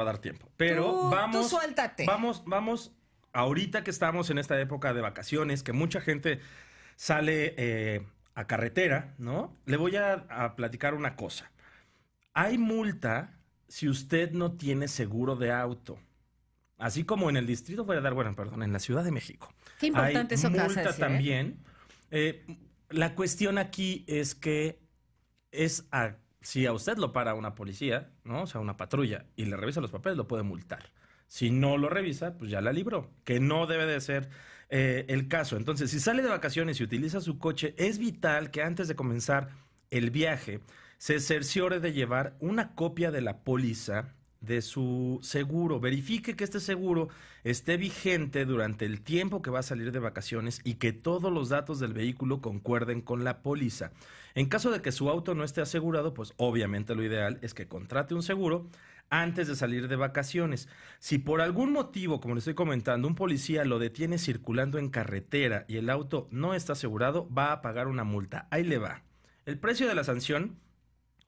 va a dar tiempo. Pero vamos. Vamos, vamos. Ahorita que estamos en esta época de vacaciones, que mucha gente sale eh, a carretera, ¿no? Le voy a, platicar una cosa. Hay multa si usted no tiene seguro de auto. Así como en el Distrito voy a dar, bueno, perdón, en la Ciudad de México. Qué importante hay multa ¿eh? también. Eh, la cuestión aquí es que es a si a usted lo para una policía, ¿no? O sea, una patrulla, y le revisa los papeles, lo puede multar. Si no lo revisa, pues ya la libró, que no debe de ser eh, el caso. Entonces, si sale de vacaciones y utiliza su coche, es vital que antes de comenzar el viaje se cerciore de llevar una copia de la póliza de su seguro. Verifique que este seguro esté vigente durante el tiempo que va a salir de vacaciones y que todos los datos del vehículo concuerden con la póliza. En caso de que su auto no esté asegurado, pues obviamente lo ideal es que contrate un seguro antes de salir de vacaciones. Si por algún motivo, como le estoy comentando, un policía lo detiene circulando en carretera y el auto no está asegurado, va a pagar una multa. Ahí le va. El precio de la sanción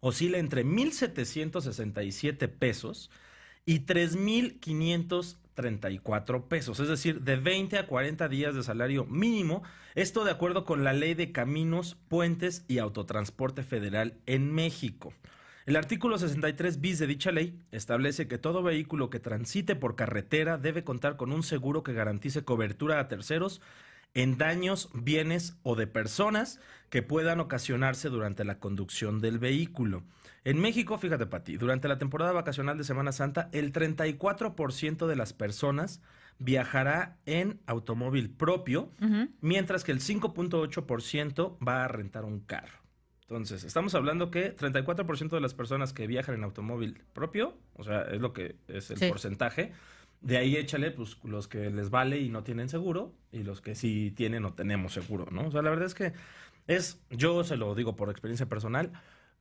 oscila entre 1.767 pesos y 3.534 pesos, es decir, de 20 a 40 días de salario mínimo, esto de acuerdo con la ley de caminos, puentes y autotransporte federal en México. El artículo 63 bis de dicha ley establece que todo vehículo que transite por carretera debe contar con un seguro que garantice cobertura a terceros en daños, bienes o de personas que puedan ocasionarse durante la conducción del vehículo. En México, fíjate, Pati, durante la temporada vacacional de Semana Santa, el 34% de las personas viajará en automóvil propio, mientras que el 5.8% va a rentar un carro. Entonces, estamos hablando que 34% de las personas que viajan en automóvil propio, o sea, es lo que es el porcentaje, de ahí échale, pues, los que les vale y no tienen seguro, y los que sí tienen o tenemos seguro, ¿no? O sea, la verdad es que es, yo se lo digo por experiencia personal,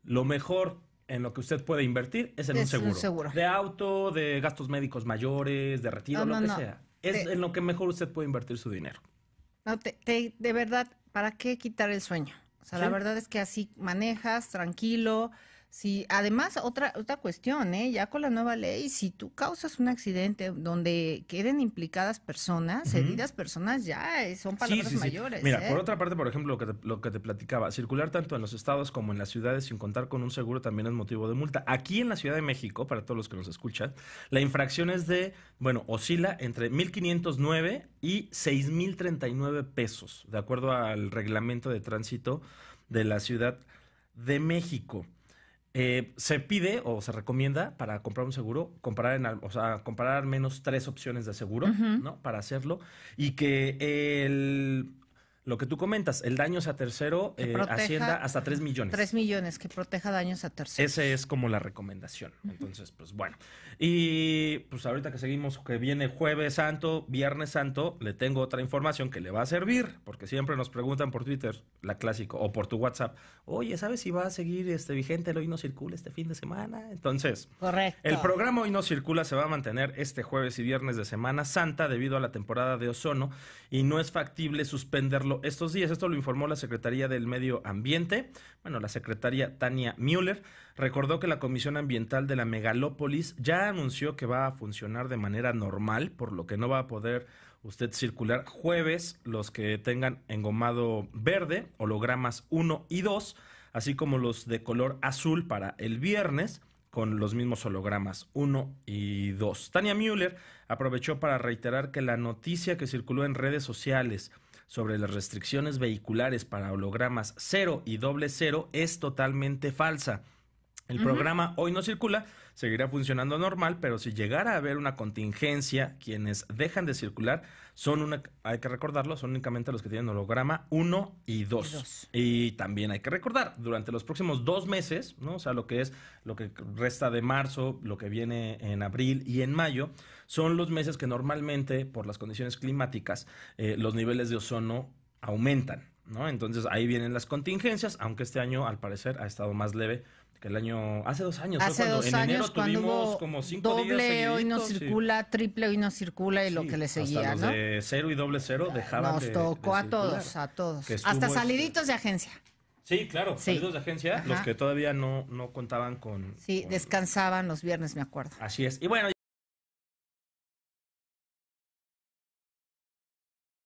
lo mejor en lo que usted puede invertir es en un, seguro. De auto, de gastos médicos mayores, de retiro, lo que sea. Es en lo que mejor usted puede invertir su dinero. No, te, de verdad, ¿para qué quitar el sueño? O sea, la verdad es que así manejas tranquilo, Sí, además otra otra cuestión, ¿eh? ya con la nueva ley, si tú causas un accidente donde queden implicadas personas, heridas personas, ya eh, son palabras sí, sí, mayores. Sí. Mira, ¿eh? por otra parte, por ejemplo, lo que, te, lo que te platicaba, circular tanto en los estados como en las ciudades sin contar con un seguro también es motivo de multa. Aquí en la Ciudad de México, para todos los que nos escuchan, la infracción es de, bueno, oscila entre 1.509 y 6.039 pesos, de acuerdo al reglamento de tránsito de la Ciudad de México. Eh, se pide o se recomienda para comprar un seguro comparar en, o sea, comparar al menos tres opciones de seguro, ¿no? Para hacerlo y que el lo que tú comentas, el daños a tercero eh, hacienda hasta 3 millones. 3 millones, que proteja daños a tercero. Esa es como la recomendación. Entonces, pues bueno. Y pues ahorita que seguimos, que viene jueves santo, viernes santo, le tengo otra información que le va a servir, porque siempre nos preguntan por Twitter, la clásico, o por tu WhatsApp, oye, ¿sabes si va a seguir este vigente el hoy no circula este fin de semana? Entonces, Correcto. el programa hoy no circula se va a mantener este jueves y viernes de Semana Santa debido a la temporada de ozono y no es factible suspenderlo estos días. Esto lo informó la Secretaría del Medio Ambiente. Bueno, la secretaria Tania Müller recordó que la Comisión Ambiental de la Megalópolis ya anunció que va a funcionar de manera normal, por lo que no va a poder usted circular jueves los que tengan engomado verde, hologramas 1 y 2, así como los de color azul para el viernes con los mismos hologramas 1 y 2. Tania Müller aprovechó para reiterar que la noticia que circuló en redes sociales sobre las restricciones vehiculares para hologramas 0 y doble cero es totalmente falsa. El programa Hoy no circula seguirá funcionando normal, pero si llegara a haber una contingencia, quienes dejan de circular son, una, hay que recordarlo, son únicamente los que tienen holograma 1 y 2. Y, también hay que recordar, durante los próximos dos meses, ¿no? o sea, lo que es lo que resta de marzo, lo que viene en abril y en mayo, son los meses que normalmente, por las condiciones climáticas, eh, los niveles de ozono aumentan. ¿no? Entonces ahí vienen las contingencias, aunque este año al parecer ha estado más leve que el año hace dos años hace dos años enero cuando tuvimos como cinco doble hoy no circula triple hoy no circula y lo que le seguía hasta ¿no? de cero y doble cero dejaban nos tocó a todos a todos hasta este saliditos de agencia sí claro salidos de agencia los que todavía no no contaban con sí descansaban los viernes me acuerdo así es y bueno